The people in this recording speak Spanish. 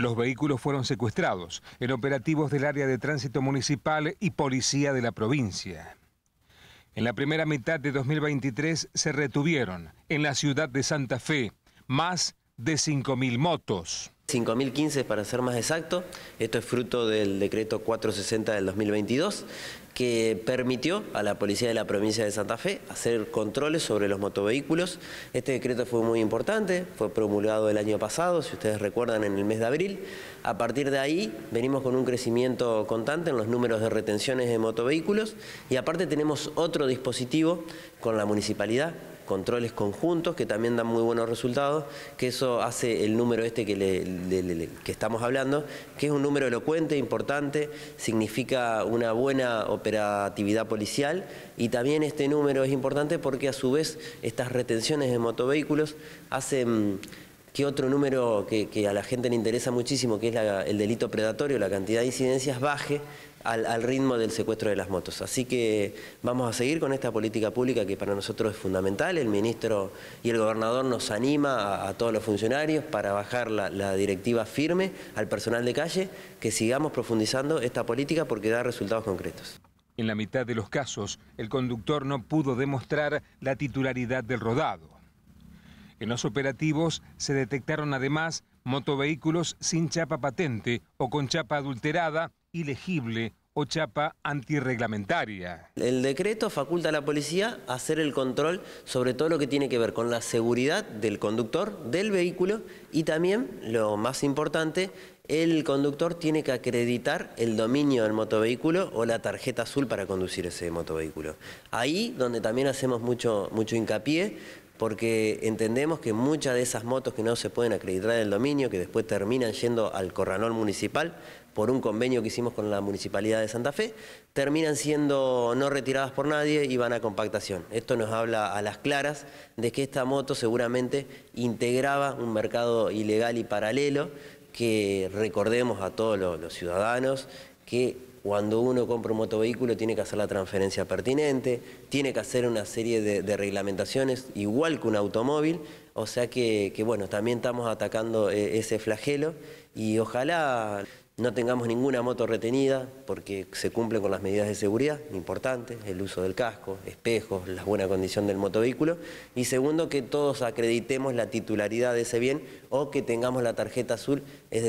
Los vehículos fueron secuestrados en operativos del área de tránsito municipal y policía de la provincia. En la primera mitad de 2023 se retuvieron en la ciudad de Santa Fe más de 5.000 motos. 5.015 para ser más exacto, esto es fruto del decreto 460 del 2022 que permitió a la policía de la provincia de Santa Fe hacer controles sobre los motovehículos. Este decreto fue muy importante, fue promulgado el año pasado, si ustedes recuerdan, en el mes de abril. A partir de ahí venimos con un crecimiento constante en los números de retenciones de motovehículos y aparte tenemos otro dispositivo con la municipalidad controles conjuntos que también dan muy buenos resultados, que eso hace el número este que, que estamos hablando, que es un número elocuente, importante, significa una buena operatividad policial y también este número es importante porque a su vez estas retenciones de motovehículos hacen que otro número que, a la gente le interesa muchísimo, que es el delito predatorio, la cantidad de incidencias baje al, ritmo del secuestro de las motos. Así que vamos a seguir con esta política pública que para nosotros es fundamental. El ministro y el gobernador nos anima a, todos los funcionarios para bajar la, directiva firme al personal de calle, que sigamos profundizando esta política porque da resultados concretos. En la mitad de los casos, el conductor no pudo demostrar la titularidad del rodado. En los operativos se detectaron además motovehículos sin chapa patente o con chapa adulterada, ilegible o chapa antirreglamentaria. El decreto faculta a la policía hacer el control sobre todo lo que tiene que ver con la seguridad del conductor, del vehículo y también, lo más importante, el conductor tiene que acreditar el dominio del motovehículo o la tarjeta azul para conducir ese motovehículo. Ahí donde también hacemos mucho, mucho hincapié, porque entendemos que muchas de esas motos que no se pueden acreditar en el dominio, que después terminan yendo al corranol municipal por un convenio que hicimos con la Municipalidad de Santa Fe, terminan siendo no retiradas por nadie y van a compactación. Esto nos habla a las claras de que esta moto seguramente integraba un mercado ilegal y paralelo que recordemos a todos los ciudadanos que cuando uno compra un motovehículo tiene que hacer la transferencia pertinente, tiene que hacer una serie de, reglamentaciones, igual que un automóvil, o sea que, bueno, también estamos atacando eh, ese flagelo y ojalá no tengamos ninguna moto retenida porque se cumple con las medidas de seguridad importantes, el uso del casco, espejos, la buena condición del motovehículo y segundo que todos acreditemos la titularidad de ese bien o que tengamos la tarjeta azul, es